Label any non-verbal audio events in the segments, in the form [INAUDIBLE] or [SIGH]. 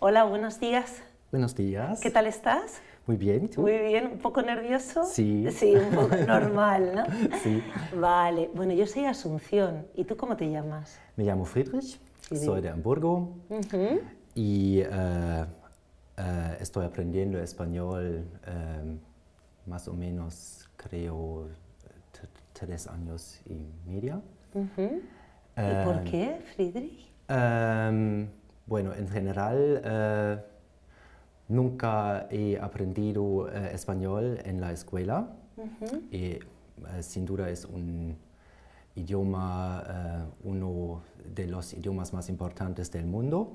Hola, buenos días. Buenos días. ¿Qué tal estás? Muy bien, Muy bien, un poco nervioso. Sí. Sí, un poco [LAUGHS] normal, ¿no? Sí. Vale, bueno, yo soy Asunción. ¿Y tú cómo te llamas? Me llamo Friedrich, soy de Hamburgo y eh, eh, estoy aprendiendo español eh, más o menos, creo, tres años y media. ¿Y por qué, Friedrich? Em, bueno, en general eh, nunca he aprendido eh, español en la escuela y eh, sin duda es un idioma, uno de los idiomas más importantes del mundo.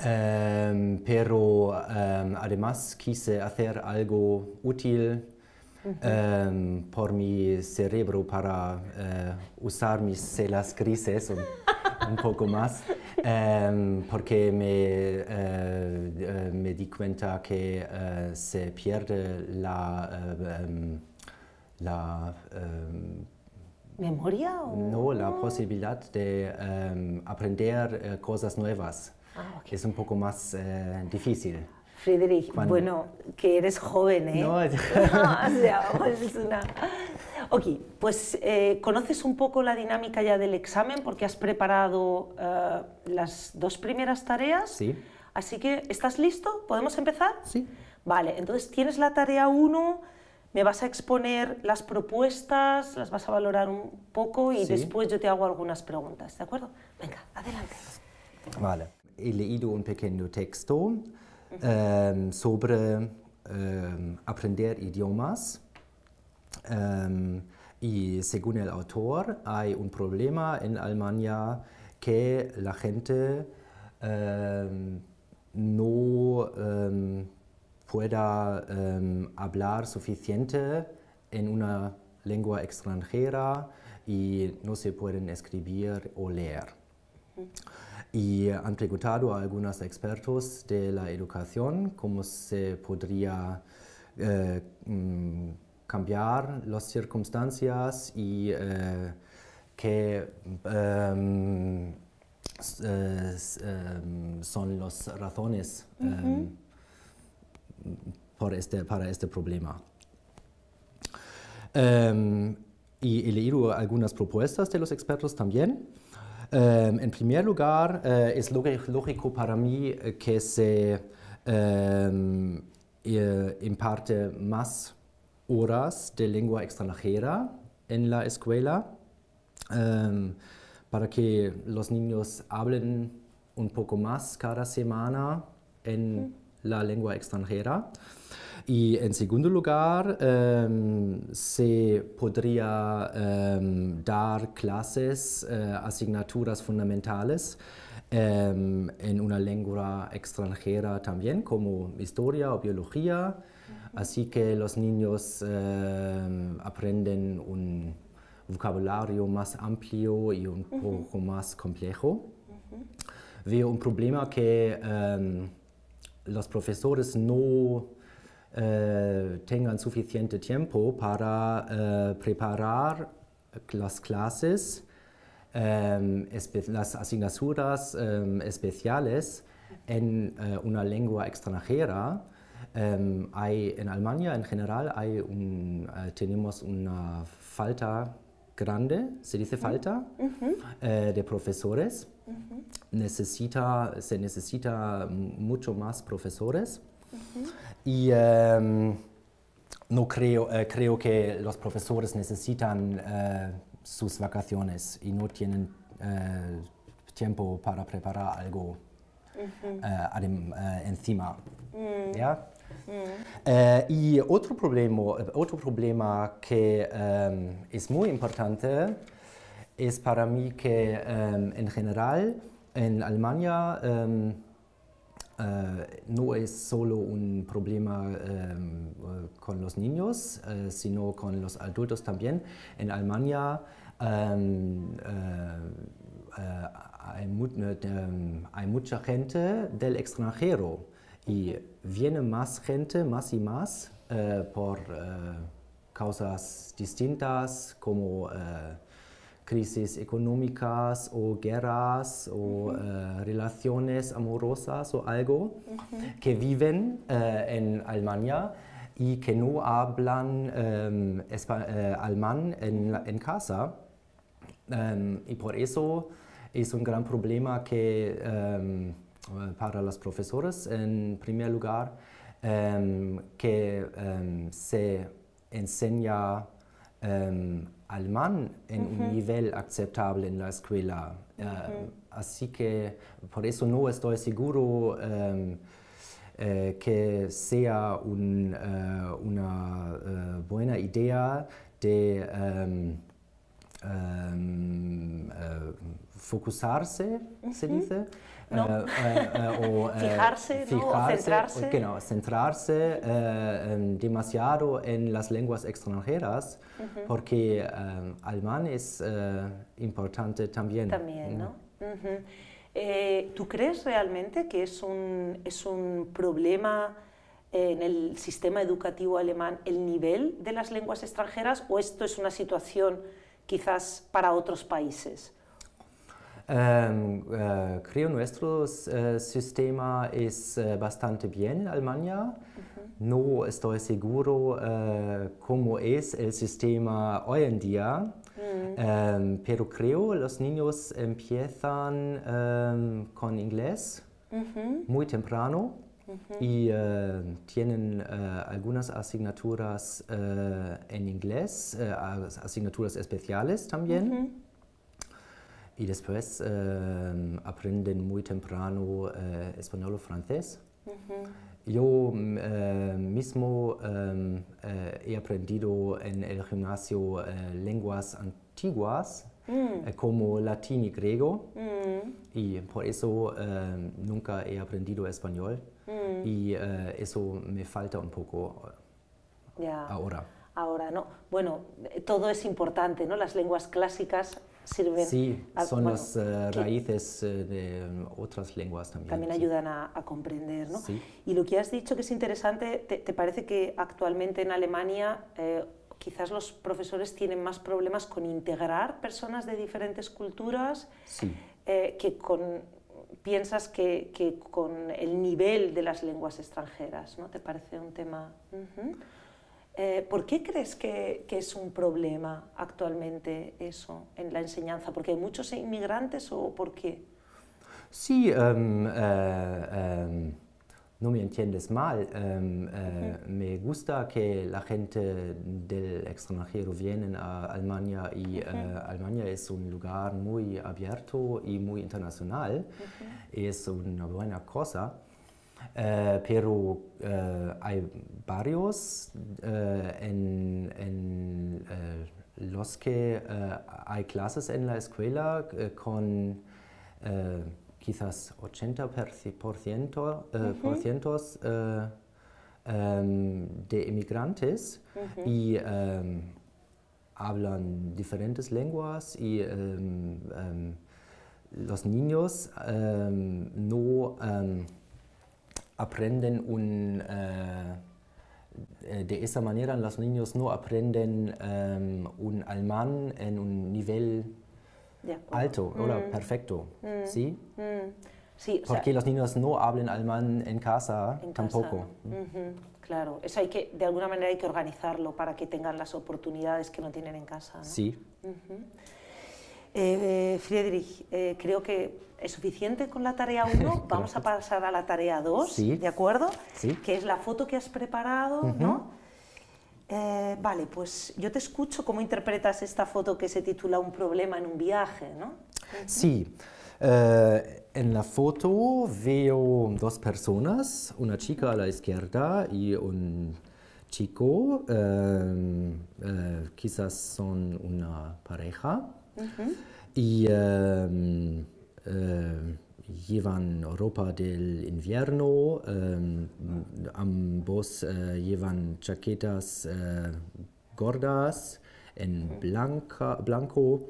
Em, pero em, además quise hacer algo útil em, por mi cerebro para usar mis celas grises un poco más, em, porque me, eh, eh, me, di cuenta que eh, se pierde la... Em, la em, ¿Memoria? O... No, la posibilidad de aprender cosas nuevas. Ah, Es un poco más difícil. Friedrich, bueno, que eres joven, ¿eh? No, es [LAUGHS] [LAUGHS] una... Ok, pues eh, conoces un poco la dinámica ya del examen porque has preparado eh, las dos primeras tareas. Sí. Así que, ¿estás listo? ¿Podemos empezar? Sí. Vale, entonces tienes la tarea 1, me vas a exponer las propuestas, las vas a valorar un poco y después yo te hago algunas preguntas, ¿de acuerdo? Venga, adelante. Vale, he leído un pequeño texto eh, sobre aprender idiomas. Ähm, y según el autor, hay un problema en Alemania que la gente ähm, no ähm, pueda hablar suficiente en una lengua extranjera y no se pueden escribir o leer. Y han preguntado a algunos expertos de la educación cómo se podría eh, mm, cambiar las circunstancias y eh, que em, eh, em, son las razones em, por este, para este problema. y he leído algunas propuestas de los expertos también. en primer lugar, eh, es lógico para mí eh, que se imparte más horas de lengua extranjera en la escuela em, para que los niños hablen un poco más cada semana en la lengua extranjera. Y en segundo lugar, em, se podría em, dar clases, eh, asignaturas fundamentales en una lengua extranjera también, como historia o biología. Así que los niños em, aprenden un vocabulario más amplio y un poco más complejo. Veo un problema que em, los profesores no eh, tengan suficiente tiempo para eh, preparar las clases, em, las asignaturas especiales en eh, una lengua extranjera Ähm, hay, en Alemania en general hay eh, tenemos una falta grande, se dice falta, eh, de profesores. se necesita mucho más profesores. Y em, no creo, eh, creo que los profesores necesitan sus vacaciones y no tienen tiempo para preparar algo encima. Mm y eh, otro problema, otro problema que em, es muy importante es para mí que em, en general en Alemania em, eh, no es solo un problema con los niños, eh, sino con los adultos también. En Alemania hay mucha gente del extranjero y viene más gente, más y más, eh, por eh, causas distintas como eh, crisis económicas o guerras o relaciones amorosas o algo, que viven en Alemania y que no hablan em, alemán en, casa. Em, y por eso es un gran problema que em, eh, para los profesores, en primer lugar, em, que em, se enseña em, alemán en un nivel aceptable en la escuela. Eh, así que por eso no estoy seguro eh, que sea una buena idea de focusarse, se dice, eh, eh, eh, [LAUGHS] o, fijarse, centrarse. demasiado en las lenguas extranjeras, porque el porque alemán es importante también. También, ¿no? ¿Tú crees realmente que es un, es un problema en el sistema educativo alemán el nivel de las lenguas extranjeras o esto es una situación quizás para otros países? Creo ähm, que äh, creo nuestro äh, sistema es äh, bastante bien en Alemania. Mhm. No estoy seguro cómo es el sistema hoy en día, mm. ähm, pero creo los niños empiezan ähm, con inglés mhm. muy temprano mhm. y tienen algunas asignaturas en inglés, asignaturas especiales también. Y después eh, aprenden muy temprano eh, español o francés. Yo eh, mismo he aprendido en el gimnasio lenguas antiguas mm. como latín y griego mm. y por eso nunca he aprendido español mm. y eso me falta un poco ahora ahora, ¿no? Bueno, todo es importante, ¿no? Las lenguas clásicas sirven. Sí, son las eh, raíces eh, de mm, otras lenguas también. También ayudan a, comprender, ¿no? Y lo que has dicho que es interesante, ¿te, parece que actualmente en Alemania eh, quizás los profesores tienen más problemas con integrar personas de diferentes culturas que con piensas que, con el nivel de las lenguas extranjeras, ¿no? ¿Te parece un tema? Eh, ¿Por qué crees que, es un problema actualmente eso en la enseñanza? ¿Porque hay muchos inmigrantes o por qué? Sí, em, eh, em, no me entiendes mal. Em, eh, me gusta que la gente del extranjero viene a Alemania y Alemania es un lugar muy abierto y muy internacional. Es una buena cosa. eh, pero eh, hay barrios eh, en, en eh, los que eh, hay clases en la escuela eh, con eh, quizás 80% eh, por eh, eh, de inmigrantes uh -huh. y hablan diferentes lenguas y los niños no aprenden un... Äh, äh, de esa manera los niños no aprenden ähm, un alemán en un nivel alto mm. Mm. Mm. o perfecto, ¿sí? Porque los niños no hablan alemán en casa tampoco. Claro, eso hay que, de alguna manera hay que organizarlo para que tengan las oportunidades que no tienen en casa. Sí. Eh, eh, Friedrich, eh, creo que ¿Es suficiente con la tarea 1? [LAUGHS] Vamos a pasar a la tarea 2, ¿de acuerdo? Sí. Que es la foto que has preparado, ¿no? Eh, vale, pues yo te escucho cómo interpretas esta foto que se titula Un problema en un viaje, ¿no? Sí. Eh, en la foto veo dos personas, una chica a la izquierda y un chico, eh, quizás son una pareja. Y em, llevan äh, ropa del invierno, ähm, ambos llevan äh, chaquetas äh, gordas en blanca, blanco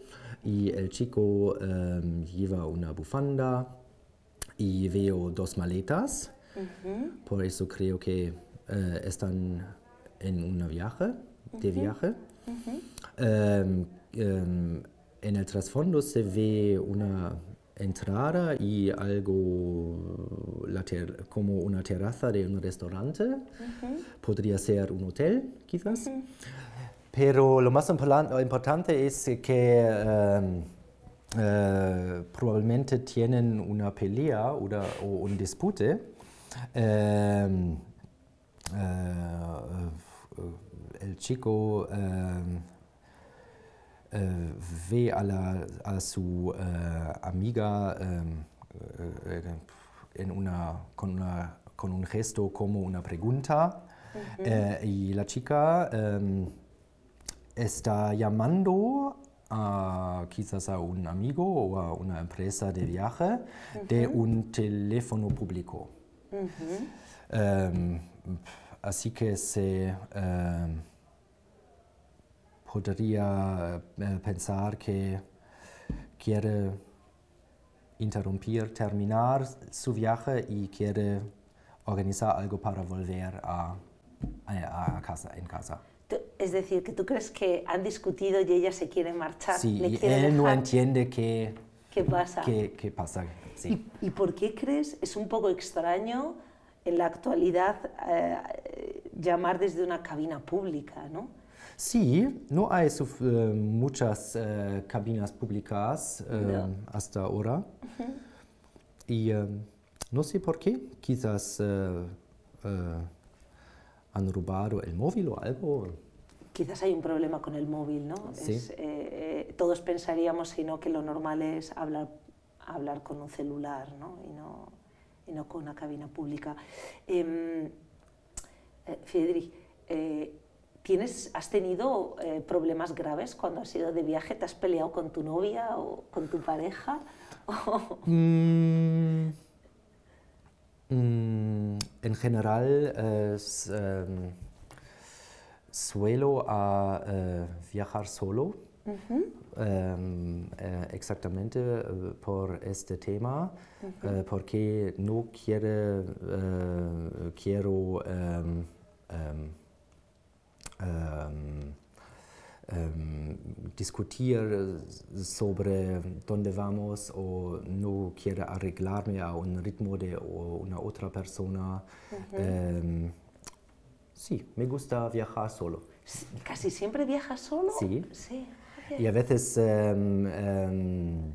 y el chico lleva ähm, una bufanda y veo dos maletas. Mhm. Por eso creo que están en un viaje, de mhm. viaje. Mhm. Ähm, en el trasfondo se ve una entrada y algo como una terraza de un restaurante. Podría ser un hotel, quizás. Pero lo más importante es que em, eh, probablemente tienen una pelea o un dispute. Em, eh, el chico em, ve a, su amiga ähm, äh, äh, en una, con, un gesto como una pregunta äh, y la chica ähm, está llamando a, quizás a un amigo o a una empresa de viaje de un teléfono público. Ähm, así que se podría eh, eh, pensar que quiere interrumpir, terminar su viaje y quiere organizar algo para volver a, casa, en casa. Es decir, que tú crees que han discutido y ella se quiere marchar. Sí, y él no entiende qué, qué pasa. Qué, pasa ¿Y, por qué crees? Es un poco extraño en la actualidad eh, llamar desde una cabina pública, ¿no? Sí, no hay eh, muchas eh, cabinas públicas eh, hasta ahora. Y no sé por qué, quizás han robado el móvil o algo. Quizás hay un problema con el móvil, ¿no? todos pensaríamos, sino que lo normal es hablar, hablar con un celular, ¿no? Y no, con una cabina pública. Em, Friedrich, ¿Tienes, ¿Has tenido eh, problemas graves cuando has ido de viaje? ¿Te has peleado con tu novia o con tu pareja? [LAUGHS] Mm, mm, en general, eh, em, suelo eh, viajar solo, em, exactamente por este tema, porque no quiero... Em, Ähm, ähm, discutir sobre dónde vamos o no quiere arreglarme a un ritmo de una otra persona. Em, sí, me gusta viajar solo. ¿Casi siempre viajas solo? Sí. Y a veces em, em,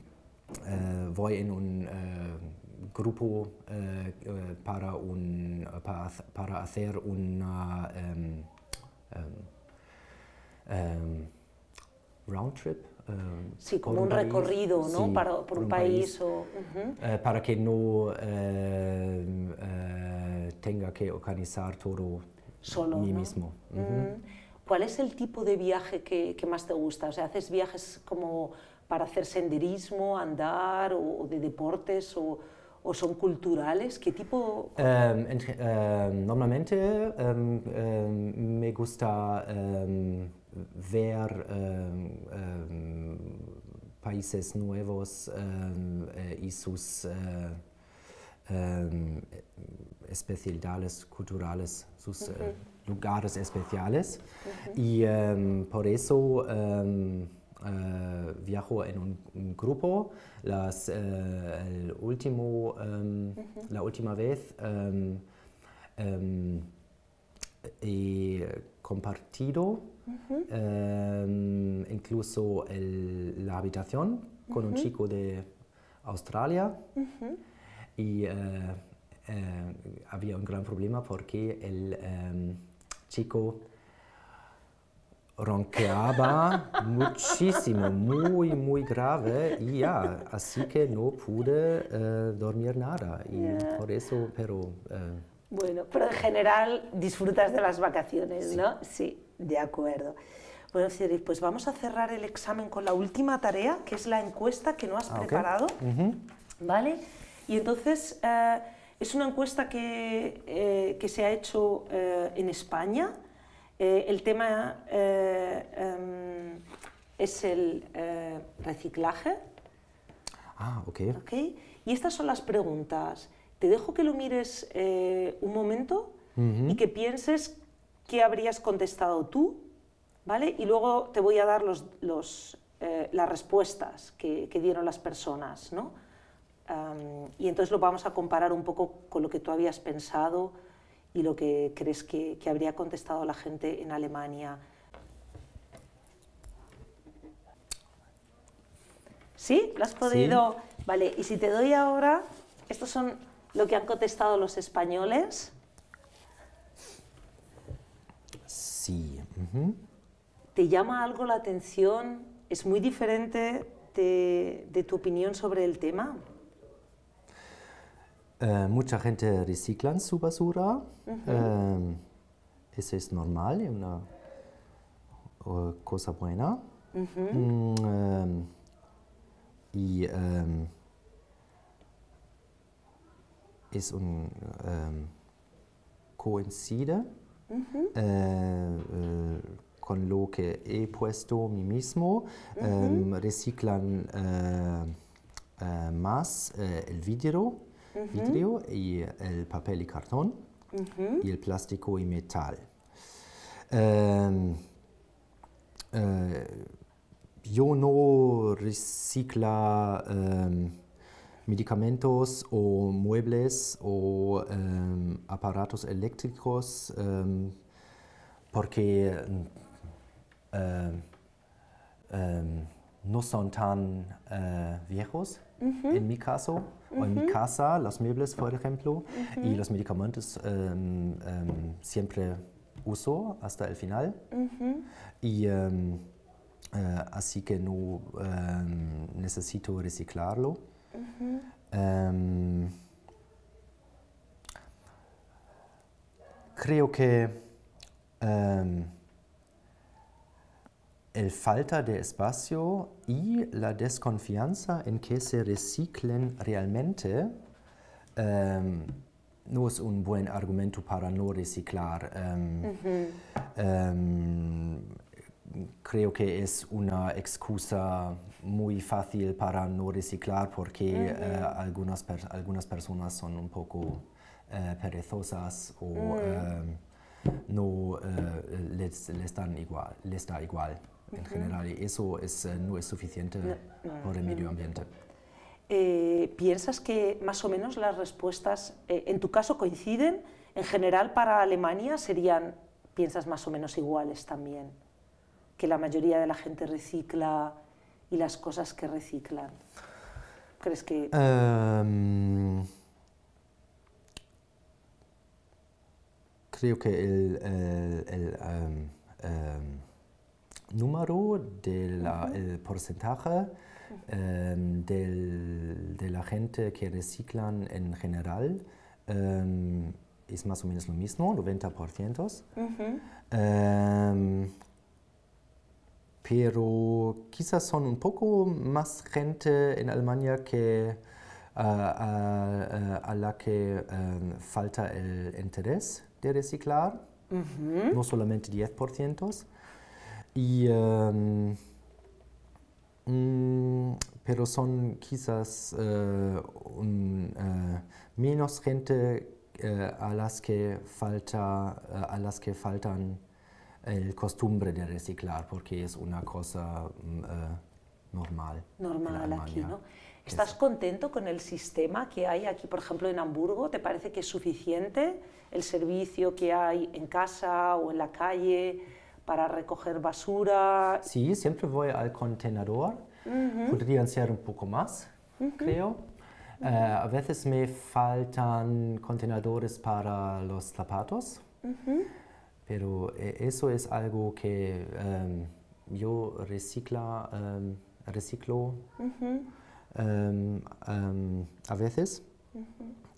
eh, voy en un eh, grupo eh, para, un, para, hacer una... Em, em, round trip. Em, sí, como un, recorrido, ¿no? para, por, un país, eh, para que no eh, tenga que organizar todo Solo, mí mismo. Mm. ¿Cuál es el tipo de viaje que, más te gusta? O sea, ¿haces viajes como para hacer senderismo, andar o, o de deportes o...? o son culturales? ¿Qué tipo? Em, em, normalmente em, me gusta ver países nuevos eh, y sus eh, especialidades culturales, sus eh, lugares especiales. Y por eso Äh, viajo en un, grupo. Äh, ähm, la última vez ähm, ähm, he compartido incluso la habitación con un chico de Australia y äh, había un gran problema porque el chico ronqueaba muchísimo, muy, muy grave y ya, así que no pude eh, dormir nada y por eso, pero... Eh, bueno, pero en general disfrutas de las vacaciones, ¿no? Sí, de acuerdo. Bueno, Cedric, pues vamos a cerrar el examen con la última tarea, que es la encuesta que no has ah, preparado, ¿vale? Y entonces eh, es una encuesta que, que se ha hecho en España, eh, el tema eh, em, es el eh, reciclaje. Ah, ok. Y estas son las preguntas. Te dejo que lo mires un momento y que pienses qué habrías contestado tú, ¿vale? Y luego te voy a dar las respuestas que, dieron las personas, ¿no? y entonces lo vamos a comparar un poco con lo que tú habías pensado y lo que crees que, habría contestado la gente en Alemania. ¿Sí? ¿Lo has podido? Vale, y si te doy ahora, estos son lo que han contestado los españoles. Sí. ¿Te llama algo la atención? ¿Es muy diferente de tu opinión sobre el tema? Eh, mucha gente reciclan su basura. Mhm. Eh, eso es normal, es una cosa buena. Mhm. Mm, eh, y es un coincide mhm. con lo que he puesto mi mismo. reciclan eh, más el vidrio. vidrio y el papel y cartón y el plástico y metal. Em, eh, yo no recicla em, medicamentos o muebles o em, aparatos eléctricos porque no son tan eh, viejos en mi caso, o en mi casa, los muebles, por ejemplo, y los medicamentos em, em, siempre uso hasta el final. Em, eh, así que no necesito reciclarlo. creo que el falta de espacio y la desconfianza en que se reciclen realmente em, no es un buen argumento para no reciclar. Em, em, creo que es una excusa muy fácil para no reciclar porque eh, algunas, personas son un poco eh, perezosas o mm. no eh, dan les da igual en general. eso es, eh, no es suficiente por el medio ambiente. Eh, ¿Piensas que más o menos las respuestas, eh, en tu caso, coinciden? En general, para Alemania serían, piensas, más o menos iguales también, que la mayoría de la gente recicla y las cosas que reciclan. ¿Crees que...? Em, creo que el, em, em, número em, del porcentaje de la gente que reciclan en general em, es más o menos lo mismo, 90%. Em, pero quizás son un poco más gente en Alemania que a, la que falta el interés de reciclar, no solamente 10%. Y, em, mm, pero son quizás eh, un, eh, menos gente eh, a, las que falta, a las que faltan el costumbre de reciclar, porque es una cosa mm, normal. Normal aquí, ¿no? ¿Estás contento con el sistema que hay aquí, por ejemplo, en Hamburgo? ¿Te parece que es suficiente el servicio que hay en casa o en la calle? para recoger basura. Sí, siempre voy al contenedor. Podrían ser un poco más, creo. Eh, a veces me faltan contenedores para los zapatos, pero eh, eso es algo que em, yo recicla, em, reciclo em, a veces.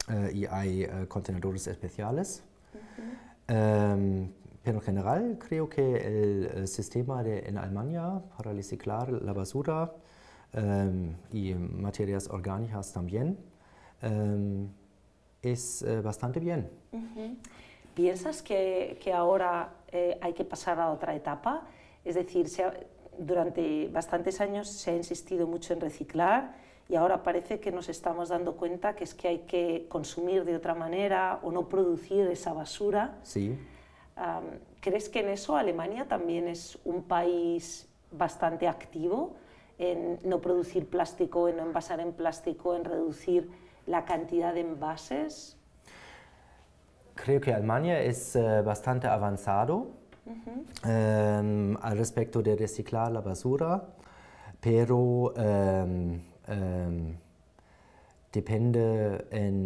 Eh, y hay contenedores especiales. Pero en general creo que el sistema de, en Alemania para reciclar la basura em, y materias orgánicas también em, es eh, bastante bien. ¿Piensas que, ahora eh, hay que pasar a otra etapa? Es decir, durante bastantes años se ha insistido mucho en reciclar y ahora parece que nos estamos dando cuenta que es que hay que consumir de otra manera o no producir esa basura. Sí. ¿Crees que en eso Alemania también es un país bastante activo en no producir plástico, en no envasar en plástico, en reducir la cantidad de envases? Creo que Alemania es eh, bastante avanzado em, al respecto de reciclar la basura, pero em, em, depende en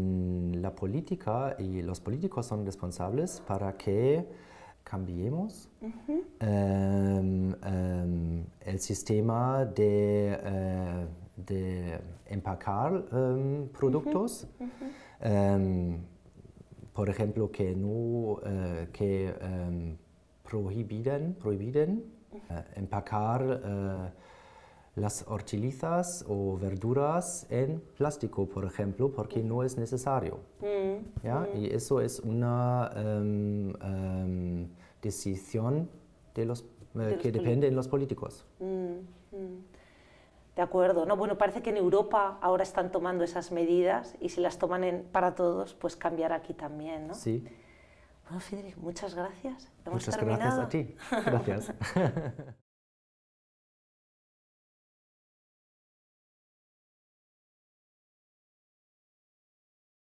la política y los políticos son responsables para que cambiemos em, em, el sistema de, eh, empacar em, productos. por ejemplo, que no eh, que prohibiden, eh, empacar las hortalizas o verduras en plástico, por ejemplo, porque no es necesario. Mm. Mm. Y eso es una em, em, decisión eh, que depende de los políticos. Mm, de acuerdo. No, bueno, parece que en Europa ahora están tomando esas medidas y si las toman para todos, pues cambiar aquí también, Sí. Bueno, Federico, muchas gracias. muchas gracias a ti. [LAUGHS] Gracias. [LAUGHS]